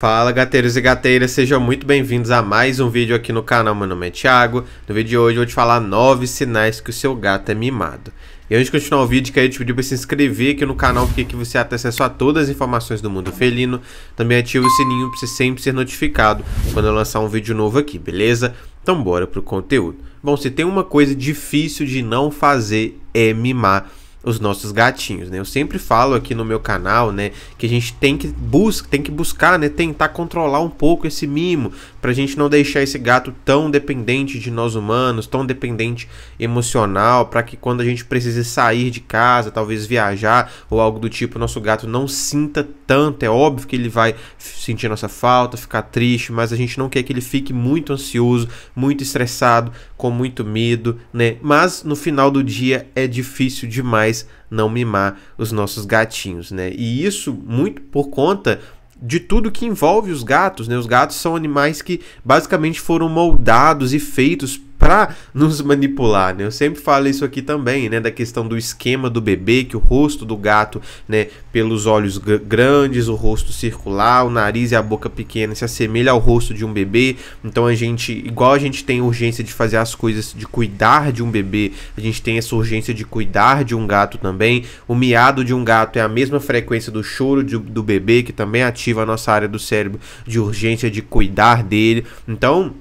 Fala gateiros e gateiras, sejam muito bem-vindos a mais um vídeo aqui no canal, meu nome é Thiago No vídeo de hoje eu vou te falar 9 sinais que o seu gato é mimado E antes de continuar o vídeo, queria te pedir para se inscrever aqui no canal Porque aqui você tem acesso a todas as informações do mundo felino Também ativa o sininho para você sempre ser notificado quando eu lançar um vídeo novo aqui, beleza? Então bora pro conteúdo Bom, se tem uma coisa difícil de não fazer é mimar os nossos gatinhos, né? Eu sempre falo aqui no meu canal, né, que a gente tem que busca, tem que buscar, né, tentar controlar um pouco esse mimo, para a gente não deixar esse gato tão dependente de nós humanos, tão dependente emocional, para que quando a gente precise sair de casa, talvez viajar ou algo do tipo, nosso gato não sinta tanto. É óbvio que ele vai sentir nossa falta, ficar triste, mas a gente não quer que ele fique muito ansioso, muito estressado, com muito medo, né? Mas no final do dia é difícil demais não mimar os nossos gatinhos, né? E isso muito por conta de tudo que envolve os gatos, né? Os gatos são animais que basicamente foram moldados e feitos para nos manipular, né? Eu sempre falo isso aqui também, né, da questão do esquema do bebê, que o rosto do gato, né, pelos olhos grandes, o rosto circular, o nariz e a boca pequena se assemelha ao rosto de um bebê. Então a gente, igual a gente tem urgência de fazer as coisas, de cuidar de um bebê, a gente tem essa urgência de cuidar de um gato também. O miado de um gato é a mesma frequência do choro de, do bebê, que também ativa a nossa área do cérebro de urgência de cuidar dele. Então,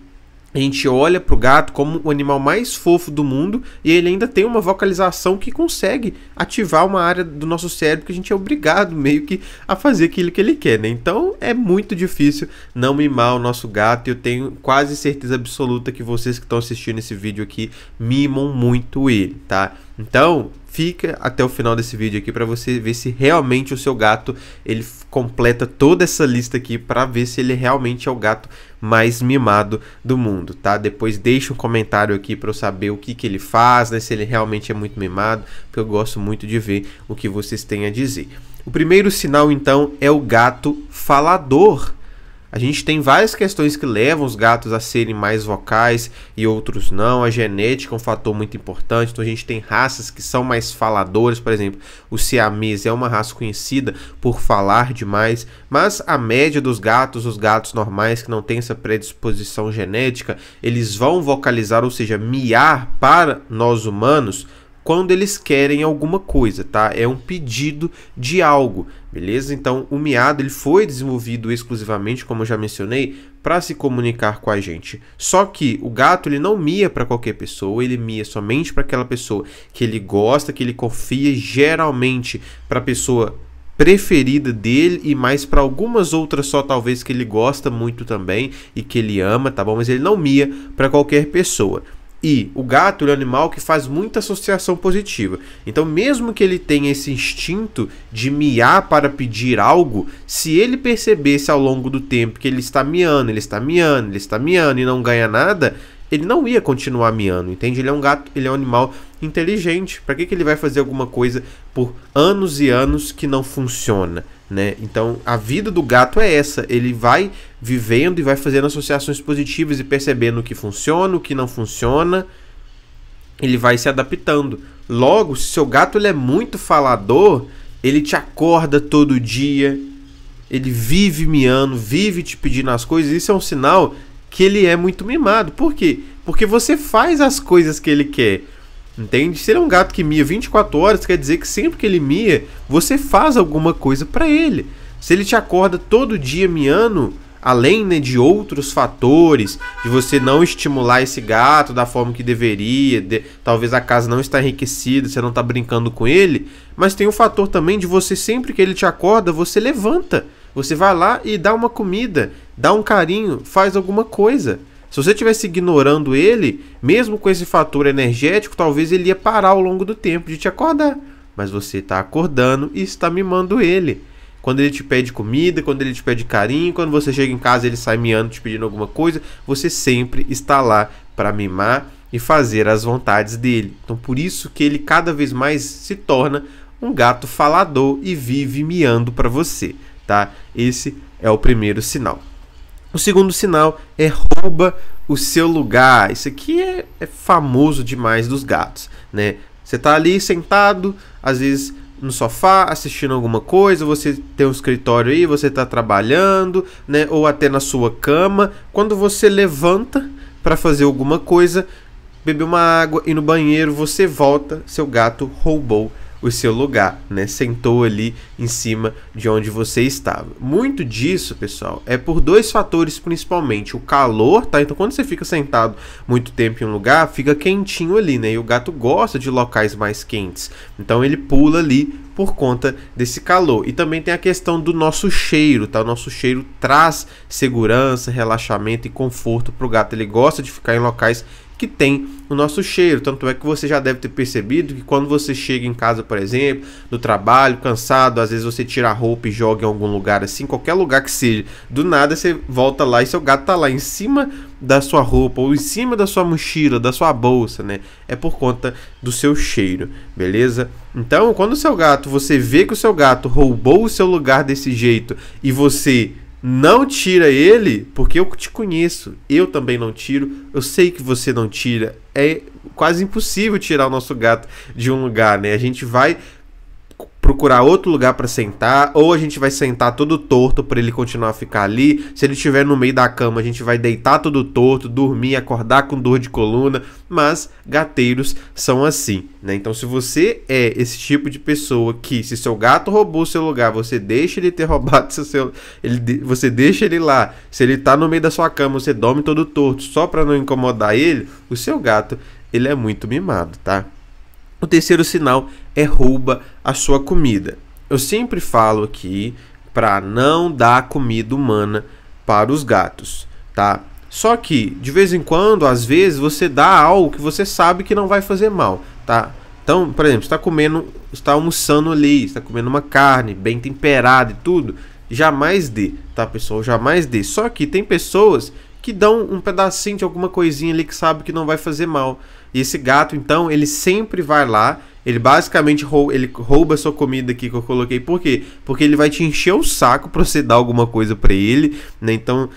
a gente olha para o gato como o animal mais fofo do mundo e ele ainda tem uma vocalização que consegue ativar uma área do nosso cérebro que a gente é obrigado meio que a fazer aquilo que ele quer, né? Então é muito difícil não mimar o nosso gato e eu tenho quase certeza absoluta que vocês que estão assistindo esse vídeo aqui mimam muito ele, tá? Então, fica até o final desse vídeo aqui para você ver se realmente o seu gato ele completa toda essa lista aqui para ver se ele realmente é o gato mais mimado do mundo, tá? Depois deixa um comentário aqui para eu saber o que, que ele faz, né? Se ele realmente é muito mimado, porque eu gosto muito de ver o que vocês têm a dizer. O primeiro sinal, então, é o gato falador. A gente tem várias questões que levam os gatos a serem mais vocais e outros não. A genética é um fator muito importante. Então a gente tem raças que são mais faladoras, por exemplo, o siames é uma raça conhecida por falar demais, mas a média dos gatos, os gatos normais que não têm essa predisposição genética, eles vão vocalizar, ou seja, miar para nós humanos quando eles querem alguma coisa, tá? É um pedido de algo, beleza? Então, o miado ele foi desenvolvido exclusivamente, como eu já mencionei, para se comunicar com a gente. Só que o gato ele não mia para qualquer pessoa, ele mia somente para aquela pessoa que ele gosta, que ele confia, geralmente para a pessoa preferida dele e mais para algumas outras só talvez que ele gosta muito também e que ele ama, tá bom? Mas ele não mia para qualquer pessoa. E o gato é um animal que faz muita associação positiva. Então, mesmo que ele tenha esse instinto de miar para pedir algo, se ele percebesse ao longo do tempo que ele está miando, ele está miando, ele está miando e não ganha nada, ele não ia continuar miando, entende? Ele é um gato, ele é um animal inteligente. Para que, que ele vai fazer alguma coisa por anos e anos que não funciona, né? Então, a vida do gato é essa, ele vai vivendo e vai fazendo associações positivas e percebendo o que funciona, o que não funciona. Ele vai se adaptando. Logo, se seu gato ele é muito falador, ele te acorda todo dia, ele vive miando, vive te pedindo as coisas. Isso é um sinal que ele é muito mimado. Por quê? Porque você faz as coisas que ele quer. Entende? Se ele é um gato que mia 24 horas, quer dizer que sempre que ele mia, você faz alguma coisa para ele. Se ele te acorda todo dia miando, além né, de outros fatores, de você não estimular esse gato da forma que deveria, de, talvez a casa não está enriquecida, você não está brincando com ele, mas tem o fator também de você sempre que ele te acorda, você levanta, você vai lá e dá uma comida, dá um carinho, faz alguma coisa. Se você estivesse ignorando ele, mesmo com esse fator energético, talvez ele ia parar ao longo do tempo de te acordar. Mas você está acordando e está mimando ele. Quando ele te pede comida, quando ele te pede carinho, quando você chega em casa ele sai miando te pedindo alguma coisa, você sempre está lá para mimar e fazer as vontades dele. Então por isso que ele cada vez mais se torna um gato falador e vive miando para você, tá? Esse é o primeiro sinal. O segundo sinal é rouba o seu lugar. Isso aqui é, é famoso demais dos gatos, né? Você tá ali sentado, às vezes no sofá, assistindo alguma coisa, você tem um escritório aí, você tá trabalhando, né, ou até na sua cama. Quando você levanta para fazer alguma coisa, beber uma água e no banheiro, você volta, seu gato roubou o seu lugar, né? Sentou ali em cima de onde você estava. Muito disso, pessoal, é por dois fatores principalmente. O calor, tá? Então quando você fica sentado muito tempo em um lugar, fica quentinho ali, né? E o gato gosta de locais mais quentes. Então ele pula ali por conta desse calor. E também tem a questão do nosso cheiro, tá? O nosso cheiro traz segurança, relaxamento e conforto para o gato. Ele gosta de ficar em locais que tem o nosso cheiro. Tanto é que você já deve ter percebido que quando você chega em casa, por exemplo, do trabalho, cansado, às vezes você tira a roupa e joga em algum lugar assim, qualquer lugar que seja, do nada você volta lá e seu gato tá lá em cima da sua roupa ou em cima da sua mochila, da sua bolsa, né? É por conta do seu cheiro, beleza? Então, quando o seu gato, você vê que o seu gato roubou o seu lugar desse jeito e você não tira ele, porque eu te conheço. Eu também não tiro. Eu sei que você não tira. É quase impossível tirar o nosso gato de um lugar, né? A gente vai procurar outro lugar para sentar, ou a gente vai sentar todo torto para ele continuar a ficar ali. Se ele estiver no meio da cama, a gente vai deitar todo torto, dormir, acordar com dor de coluna, mas gateiros são assim, né? Então se você é esse tipo de pessoa que se seu gato roubou seu lugar, você deixa ele ter roubado seu, seu ele você deixa ele lá. Se ele tá no meio da sua cama, você dorme todo torto só para não incomodar ele, o seu gato, ele é muito mimado, tá? O terceiro sinal é rouba a sua comida. Eu sempre falo aqui para não dar comida humana para os gatos, tá? Só que de vez em quando, às vezes, você dá algo que você sabe que não vai fazer mal, tá? Então, por exemplo, está comendo, está almoçando ali, está comendo uma carne bem temperada e tudo, jamais dê, tá, pessoal? Jamais dê. Só que tem pessoas que dão um pedacinho de alguma coisinha ali que sabe que não vai fazer mal. E esse gato, então, ele sempre vai lá, ele basicamente rouba, ele rouba a sua comida aqui que eu coloquei. Por quê? Porque ele vai te encher o saco pra você dar alguma coisa para ele, né? Então,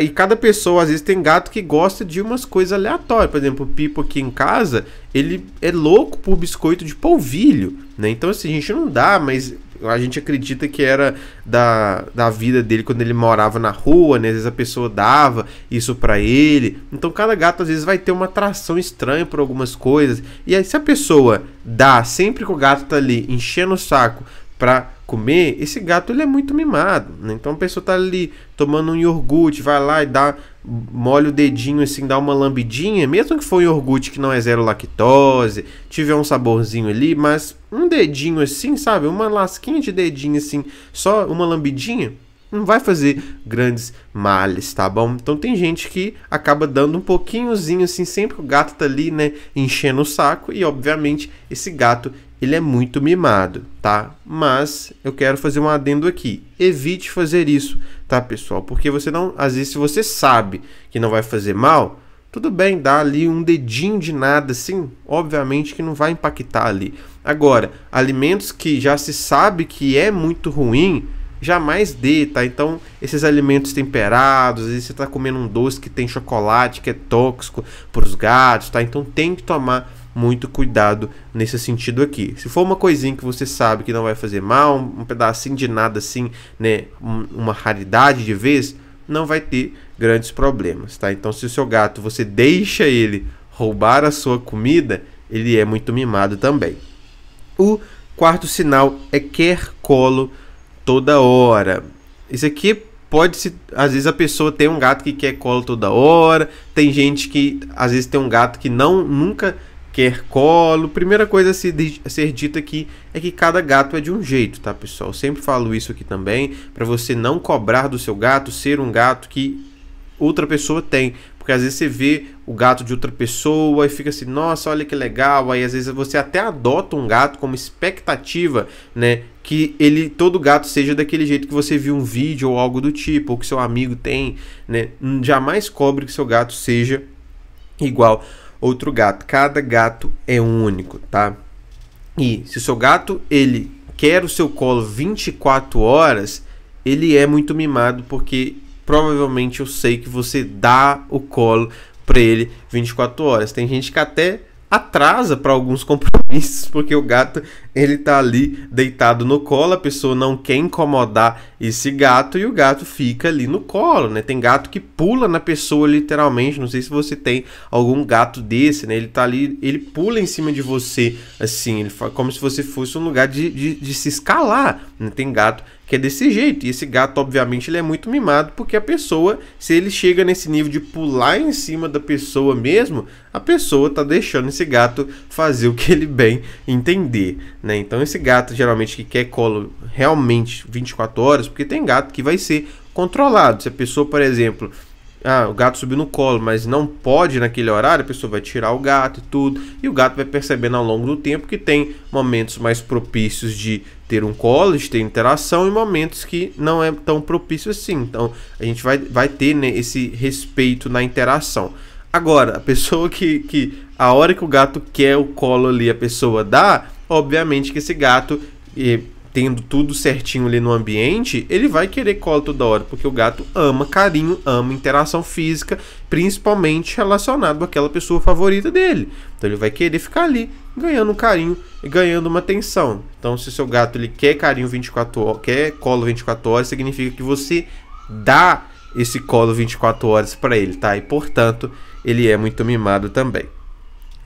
e cada pessoa, às vezes, tem gato que gosta de umas coisas aleatórias. Por exemplo, o Pipo aqui em casa, ele é louco por biscoito de polvilho, né? Então, assim, a gente não dá, mas a gente acredita que era da, da vida dele quando ele morava na rua, né? Às vezes a pessoa dava isso para ele. Então cada gato às vezes vai ter uma atração estranha por algumas coisas. E aí se a pessoa dá sempre que o gato tá ali enchendo o saco para comer, esse gato ele é muito mimado. Né? Então a pessoa tá ali tomando um iogurte, vai lá e dá, molha o dedinho assim, dá uma lambidinha, mesmo que for um iogurte que não é zero lactose, tiver um saborzinho ali, mas um dedinho assim, sabe? Uma lasquinha de dedinho assim, só uma lambidinha, não vai fazer grandes males, tá bom? Então tem gente que acaba dando um pouquinhozinho assim, sempre que o gato tá ali, né, enchendo o saco e obviamente esse gato ele é muito mimado, tá? Mas eu quero fazer um adendo aqui. Evite fazer isso, tá, pessoal? Porque você não, às vezes se você sabe que não vai fazer mal, tudo bem, dá ali um dedinho de nada, sim, obviamente que não vai impactar ali. Agora, alimentos que já se sabe que é muito ruim, jamais dê, tá? Então, esses alimentos temperados, às vezes você está comendo um doce que tem chocolate, que é tóxico para os gatos, tá? Então tem que tomar muito cuidado nesse sentido aqui. Se for uma coisinha que você sabe que não vai fazer mal, um pedacinho de nada assim, né, uma raridade de vez, não vai ter grandes problemas, tá? Então se o seu gato você deixa ele roubar a sua comida, ele é muito mimado também. O quarto sinal é quer colo toda hora. Isso aqui pode se às vezes a pessoa tem um gato que quer colo toda hora, tem gente que às vezes tem um gato que não nunca quer colo. Primeira coisa a, a ser dita aqui é que cada gato é de um jeito, tá pessoal? Eu sempre falo isso aqui também, para você não cobrar do seu gato ser um gato que outra pessoa tem. Porque às vezes você vê o gato de outra pessoa e fica assim, nossa, olha que legal. Aí às vezes você até adota um gato como expectativa, né? Que ele, todo gato seja daquele jeito que você viu um vídeo ou algo do tipo, ou que seu amigo tem, né? Jamais cobre que seu gato seja igual outro gato. Cada gato é único, tá? E se o seu gato ele quer o seu colo 24 horas, ele é muito mimado porque provavelmente eu sei que você dá o colo para ele 24 horas. Tem gente que até atrasa para alguns compromissos, porque o gato ele tá ali deitado no colo, a pessoa não quer incomodar esse gato e o gato fica ali no colo, né? Tem gato que pula na pessoa literalmente, não sei se você tem algum gato desse, né? Ele tá ali, ele pula em cima de você, assim, ele como se você fosse um lugar de, de, de se escalar, né? Tem gato que é desse jeito. E esse gato, obviamente, ele é muito mimado, porque a pessoa, se ele chega nesse nível de pular em cima da pessoa mesmo, a pessoa tá deixando esse gato fazer o que ele bem entender, né? Então esse gato geralmente que quer colo realmente 24 horas, porque tem gato que vai ser controlado. Se a pessoa, por exemplo, ah, o gato subiu no colo, mas não pode naquele horário, a pessoa vai tirar o gato e tudo, e o gato vai percebendo ao longo do tempo que tem momentos mais propícios de ter um college, ter interação em momentos que não é tão propício assim. Então a gente vai, vai ter né, esse respeito na interação. Agora, a pessoa que, que a hora que o gato quer o colo ali, a pessoa dá, obviamente que esse gato eh, tendo tudo certinho ali no ambiente, ele vai querer colo toda hora, porque o gato ama carinho, ama interação física, principalmente relacionado àquela pessoa favorita dele. Então ele vai querer ficar ali, ganhando um carinho e ganhando uma atenção. Então se seu gato ele quer carinho 24 horas, quer colo 24 horas, significa que você dá esse colo 24 horas para ele, tá? E portanto, ele é muito mimado também.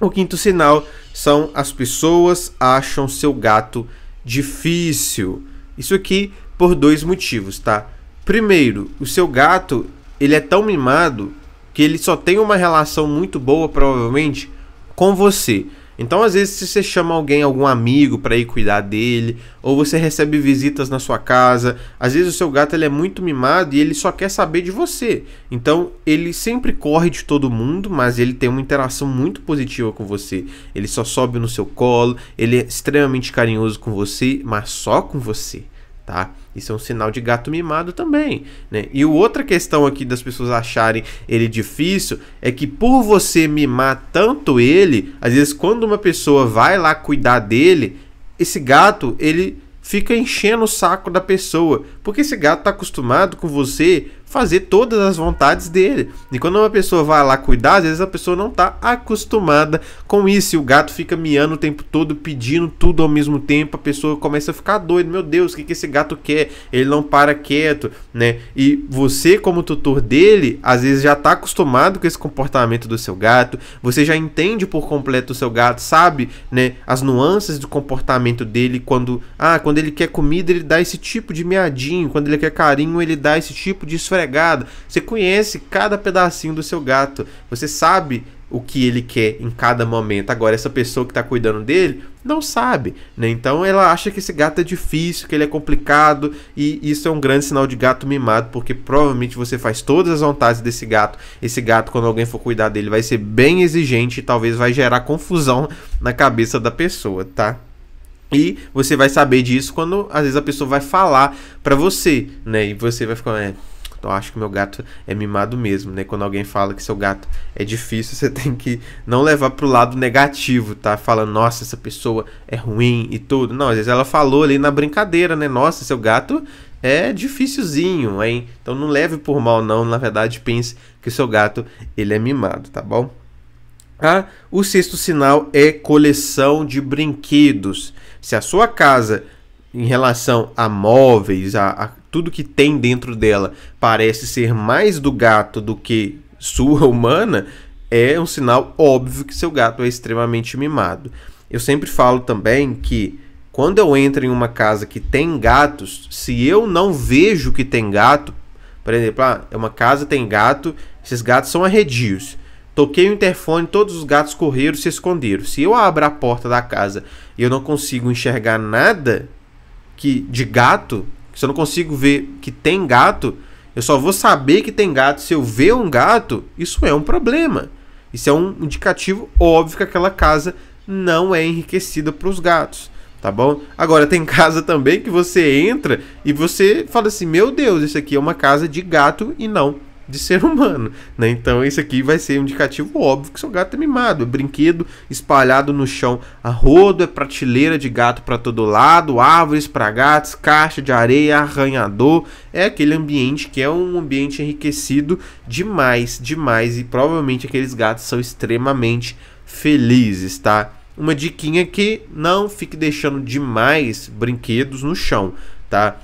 O quinto sinal são as pessoas acham seu gato difícil. Isso aqui por dois motivos, tá? Primeiro, o seu gato, ele é tão mimado que ele só tem uma relação muito boa, provavelmente, com você. Então, às vezes, se você chama alguém, algum amigo para ir cuidar dele, ou você recebe visitas na sua casa, às vezes o seu gato ele é muito mimado e ele só quer saber de você. Então, ele sempre corre de todo mundo, mas ele tem uma interação muito positiva com você. Ele só sobe no seu colo, ele é extremamente carinhoso com você, mas só com você tá? Isso é um sinal de gato mimado também, né? E outra questão aqui das pessoas acharem ele difícil é que por você mimar tanto ele, às vezes quando uma pessoa vai lá cuidar dele, esse gato, ele fica enchendo o saco da pessoa, porque esse gato tá acostumado com você fazer todas as vontades dele. E quando uma pessoa vai lá cuidar, às vezes a pessoa não tá acostumada com isso. E o gato fica miando o tempo todo, pedindo tudo ao mesmo tempo. A pessoa começa a ficar doida. Meu Deus, o que, que esse gato quer? Ele não para quieto, né? E você, como tutor dele, às vezes já tá acostumado com esse comportamento do seu gato. Você já entende por completo o seu gato, sabe, né? As nuances do comportamento dele quando, ah, quando ele quer comida, ele dá esse tipo de miadinho quando ele quer carinho, ele dá esse tipo de esfregada. Você conhece cada pedacinho do seu gato, você sabe o que ele quer em cada momento. Agora, essa pessoa que está cuidando dele não sabe, né? Então ela acha que esse gato é difícil, que ele é complicado, e isso é um grande sinal de gato mimado, porque provavelmente você faz todas as vontades desse gato. Esse gato, quando alguém for cuidar dele, vai ser bem exigente e talvez vai gerar confusão na cabeça da pessoa, tá? E você vai saber disso quando às vezes a pessoa vai falar para você, né? E você vai ficar, é, eu acho que meu gato é mimado mesmo, né? Quando alguém fala que seu gato é difícil, você tem que não levar pro lado negativo, tá? Falando, nossa, essa pessoa é ruim e tudo. Não, às vezes ela falou ali na brincadeira, né? Nossa, seu gato é dificilzinho, hein? Então não leve por mal não, na verdade pense que seu gato ele é mimado, tá bom? Ah, o sexto sinal é coleção de brinquedos. Se a sua casa, em relação a móveis, a, a tudo que tem dentro dela, parece ser mais do gato do que sua humana, é um sinal óbvio que seu gato é extremamente mimado. Eu sempre falo também que quando eu entro em uma casa que tem gatos, se eu não vejo que tem gato, por exemplo, ah, é uma casa tem gato, esses gatos são arredios. Toquei o interfone, todos os gatos correram e se esconderam. Se eu abro a porta da casa e eu não consigo enxergar nada que de gato, se eu não consigo ver que tem gato, eu só vou saber que tem gato se eu ver um gato, isso é um problema. Isso é um indicativo óbvio que aquela casa não é enriquecida para os gatos, tá bom? Agora tem casa também que você entra e você fala assim: "Meu Deus, isso aqui é uma casa de gato e não de ser humano, né? Então isso aqui vai ser um indicativo óbvio que seu gato é mimado, é brinquedo espalhado no chão a rodo, é prateleira de gato para todo lado, árvores para gatos, caixa de areia, arranhador, é aquele ambiente que é um ambiente enriquecido demais, demais e provavelmente aqueles gatos são extremamente felizes, tá? Uma diquinha que não fique deixando demais brinquedos no chão, tá?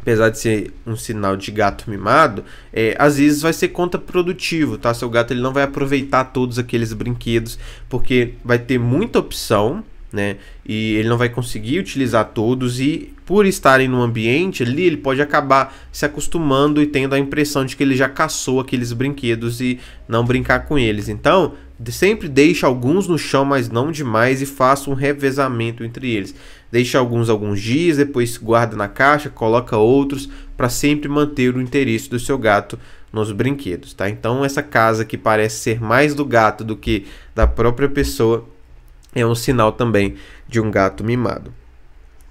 apesar de ser um sinal de gato mimado, é, às vezes vai ser contraprodutivo, tá? Seu gato ele não vai aproveitar todos aqueles brinquedos, porque vai ter muita opção, né? E ele não vai conseguir utilizar todos e por estarem no ambiente ali, ele pode acabar se acostumando e tendo a impressão de que ele já caçou aqueles brinquedos e não brincar com eles. Então, Sempre deixe alguns no chão, mas não demais, e faça um revezamento entre eles. Deixe alguns alguns dias, depois guarda na caixa, coloca outros, para sempre manter o interesse do seu gato nos brinquedos, tá? Então essa casa que parece ser mais do gato do que da própria pessoa é um sinal também de um gato mimado.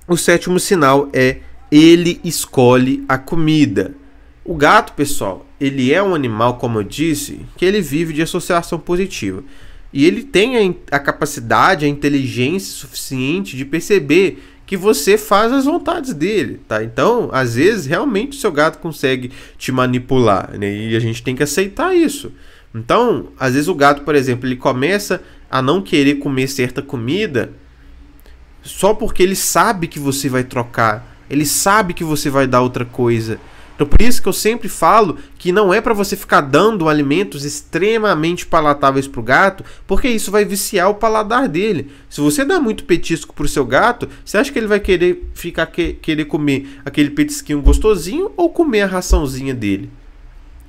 O sétimo sinal é ele escolhe a comida. O gato, pessoal, ele é um animal, como eu disse, que ele vive de associação positiva. E ele tem a, a capacidade, a inteligência suficiente de perceber que você faz as vontades dele, tá? Então, às vezes, realmente o seu gato consegue te manipular, né? E a gente tem que aceitar isso. Então, às vezes o gato, por exemplo, ele começa a não querer comer certa comida só porque ele sabe que você vai trocar, ele sabe que você vai dar outra coisa. Então por isso que eu sempre falo que não é para você ficar dando alimentos extremamente palatáveis para o gato, porque isso vai viciar o paladar dele. Se você dá muito petisco para o seu gato, você acha que ele vai querer ficar que, querer comer aquele petisquinho gostosinho ou comer a raçãozinha dele?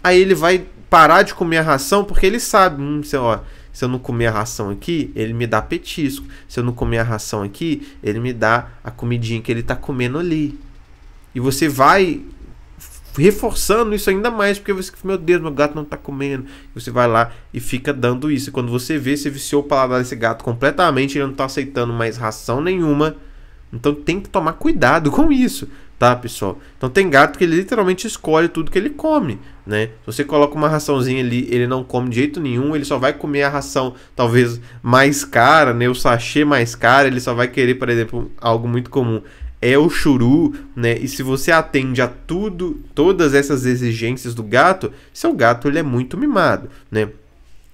Aí ele vai parar de comer a ração porque ele sabe, hum, sei lá, se eu não comer a ração aqui, ele me dá petisco. Se eu não comer a ração aqui, ele me dá a comidinha que ele está comendo ali. E você vai reforçando isso ainda mais, porque você, meu Deus, meu gato não tá comendo. Você vai lá e fica dando isso. E quando você vê, você viciou o paladar desse gato completamente, ele não tá aceitando mais ração nenhuma. Então tem que tomar cuidado com isso, tá, pessoal? Então tem gato que ele literalmente escolhe tudo que ele come, né? Se você coloca uma raçãozinha ali, ele não come de jeito nenhum, ele só vai comer a ração talvez mais cara, né? O sachê mais caro ele só vai querer, por exemplo, algo muito comum é o churu, né? E se você atende a tudo, todas essas exigências do gato, seu gato ele é muito mimado, né?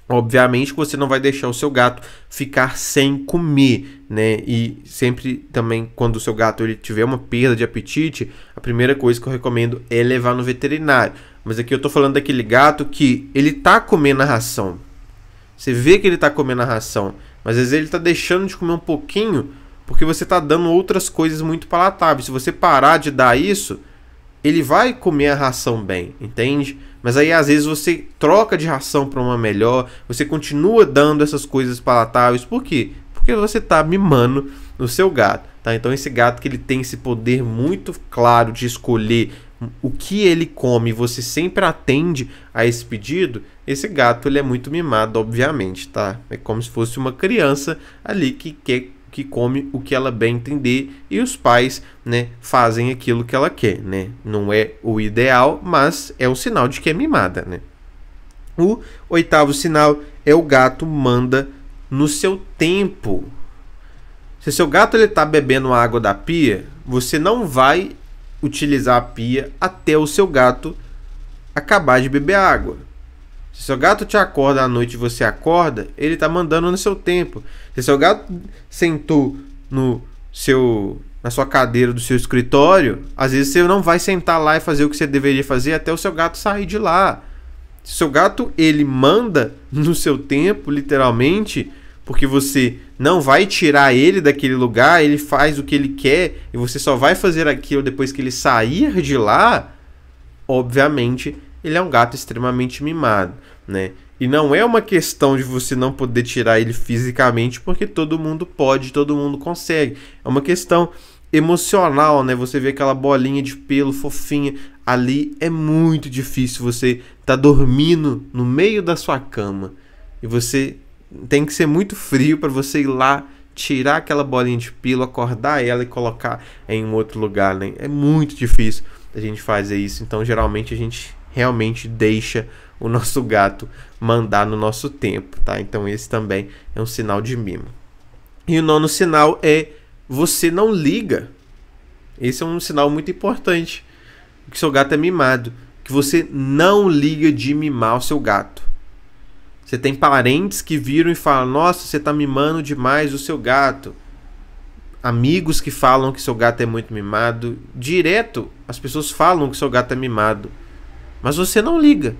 Obviamente que você não vai deixar o seu gato ficar sem comer, né? E sempre também quando o seu gato ele tiver uma perda de apetite, a primeira coisa que eu recomendo é levar no veterinário. Mas aqui eu tô falando daquele gato que ele tá comendo a ração. Você vê que ele tá comendo a ração, mas às vezes ele tá deixando de comer um pouquinho porque você está dando outras coisas muito palatáveis. Se você parar de dar isso, ele vai comer a ração bem, entende? Mas aí às vezes você troca de ração para uma melhor, você continua dando essas coisas palatáveis. Por quê? Porque você está mimando o seu gato, tá? Então esse gato que ele tem esse poder muito claro de escolher o que ele come, você sempre atende a esse pedido, esse gato ele é muito mimado, obviamente, tá? É como se fosse uma criança ali que quer que come o que ela bem entender e os pais, né, fazem aquilo que ela quer, né? Não é o ideal, mas é um sinal de que é mimada, né? O oitavo sinal é o gato manda no seu tempo. Se seu gato ele tá bebendo água da pia, você não vai utilizar a pia até o seu gato acabar de beber água. Se seu gato te acorda à noite e você acorda, ele está mandando no seu tempo. Se seu gato sentou no seu na sua cadeira do seu escritório, às vezes você não vai sentar lá e fazer o que você deveria fazer até o seu gato sair de lá. Se seu gato ele manda no seu tempo, literalmente, porque você não vai tirar ele daquele lugar, ele faz o que ele quer e você só vai fazer aquilo depois que ele sair de lá, obviamente ele é um gato extremamente mimado, né? E não é uma questão de você não poder tirar ele fisicamente, porque todo mundo pode, todo mundo consegue. É uma questão emocional, né? Você vê aquela bolinha de pelo fofinha ali, é muito difícil você tá dormindo no meio da sua cama e você tem que ser muito frio para você ir lá tirar aquela bolinha de pelo, acordar ela e colocar em um outro lugar, né? É muito difícil a gente fazer isso. Então, geralmente a gente realmente deixa o nosso gato mandar no nosso tempo, tá? Então esse também é um sinal de mimo. E o nono sinal é você não liga. Esse é um sinal muito importante, que seu gato é mimado, que você não liga de mimar o seu gato. Você tem parentes que viram e falam: "Nossa, você tá mimando demais o seu gato" amigos que falam que seu gato é muito mimado. Direto, as pessoas falam que seu gato é mimado. Mas você não liga.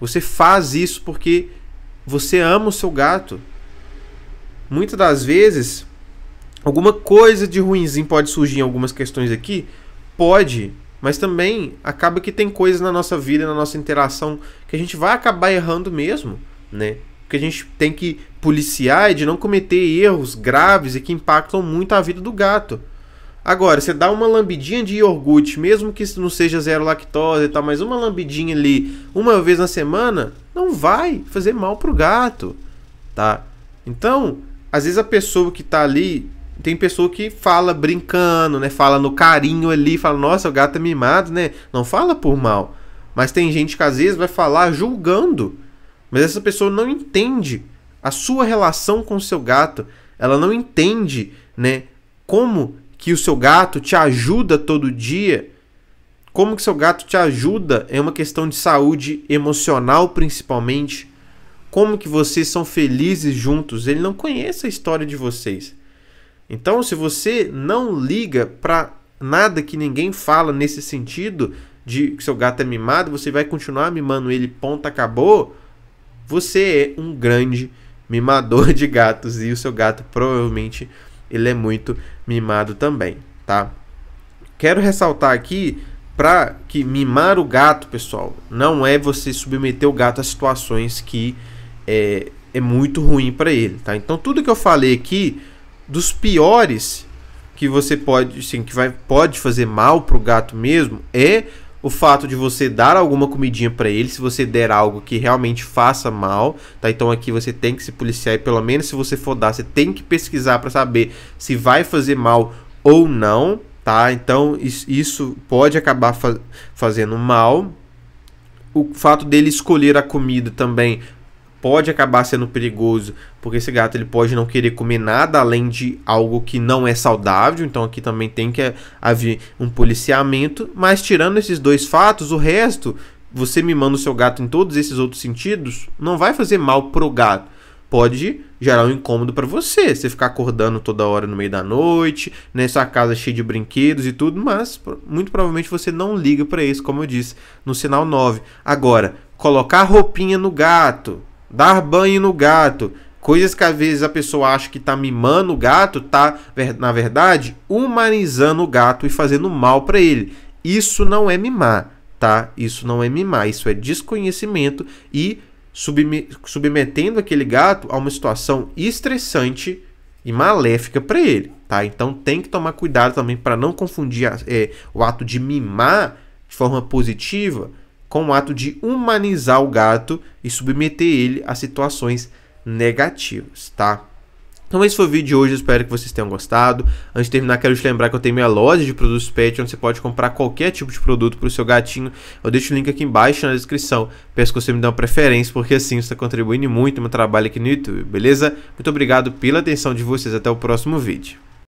Você faz isso porque você ama o seu gato. Muitas das vezes, alguma coisa de ruimzinho pode surgir em algumas questões aqui. Pode, mas também acaba que tem coisas na nossa vida, na nossa interação, que a gente vai acabar errando mesmo, né? Porque a gente tem que policiar e de não cometer erros graves e que impactam muito a vida do gato. Agora, você dá uma lambidinha de iogurte, mesmo que isso não seja zero lactose e tal, mas uma lambidinha ali uma vez na semana, não vai fazer mal pro gato, tá? Então, às vezes a pessoa que tá ali, tem pessoa que fala brincando, né? Fala no carinho ali, fala, nossa, o gato é mimado, né? Não fala por mal. Mas tem gente que às vezes vai falar julgando, mas essa pessoa não entende a sua relação com o seu gato, ela não entende, né? Como que o seu gato te ajuda todo dia, como que seu gato te ajuda é uma questão de saúde emocional principalmente. Como que vocês são felizes juntos? Ele não conhece a história de vocês. Então, se você não liga para nada que ninguém fala nesse sentido de que seu gato é mimado, você vai continuar mimando ele, ponta acabou. Você é um grande mimador de gatos e o seu gato provavelmente ele é muito mimado também, tá? Quero ressaltar aqui para que mimar o gato, pessoal, não é você submeter o gato a situações que é, é muito ruim para ele, tá? Então tudo que eu falei aqui dos piores que você pode, sim, que vai, pode fazer mal pro gato mesmo é o fato de você dar alguma comidinha para ele, se você der algo que realmente faça mal, tá? Então aqui você tem que se policiar e pelo menos se você for dar, você tem que pesquisar para saber se vai fazer mal ou não, tá? Então isso pode acabar fazendo mal. O fato dele escolher a comida também pode acabar sendo perigoso, porque esse gato ele pode não querer comer nada além de algo que não é saudável, então aqui também tem que é, haver um policiamento, mas tirando esses dois fatos, o resto, você mimando o seu gato em todos esses outros sentidos, não vai fazer mal pro gato. Pode gerar um incômodo para você, você ficar acordando toda hora no meio da noite, nessa né, casa cheia de brinquedos e tudo, mas muito provavelmente você não liga para isso, como eu disse no sinal 9. Agora, colocar roupinha no gato, dar banho no gato. Coisas que às vezes a pessoa acha que tá mimando o gato, tá, na verdade, humanizando o gato e fazendo mal para ele. Isso não é mimar, tá? Isso não é mimar, isso é desconhecimento e submetendo aquele gato a uma situação estressante e maléfica para ele, tá? Então tem que tomar cuidado também para não confundir é, o ato de mimar de forma positiva com o ato de humanizar o gato e submeter ele a situações negativas, tá? Então esse foi o vídeo de hoje, espero que vocês tenham gostado. Antes de terminar, quero te lembrar que eu tenho minha loja de produtos pet, onde você pode comprar qualquer tipo de produto para o seu gatinho. Eu deixo o link aqui embaixo na descrição. Peço que você me dê uma preferência, porque assim você está contribuindo muito no meu trabalho aqui no YouTube, beleza? Muito obrigado pela atenção de vocês, até o próximo vídeo.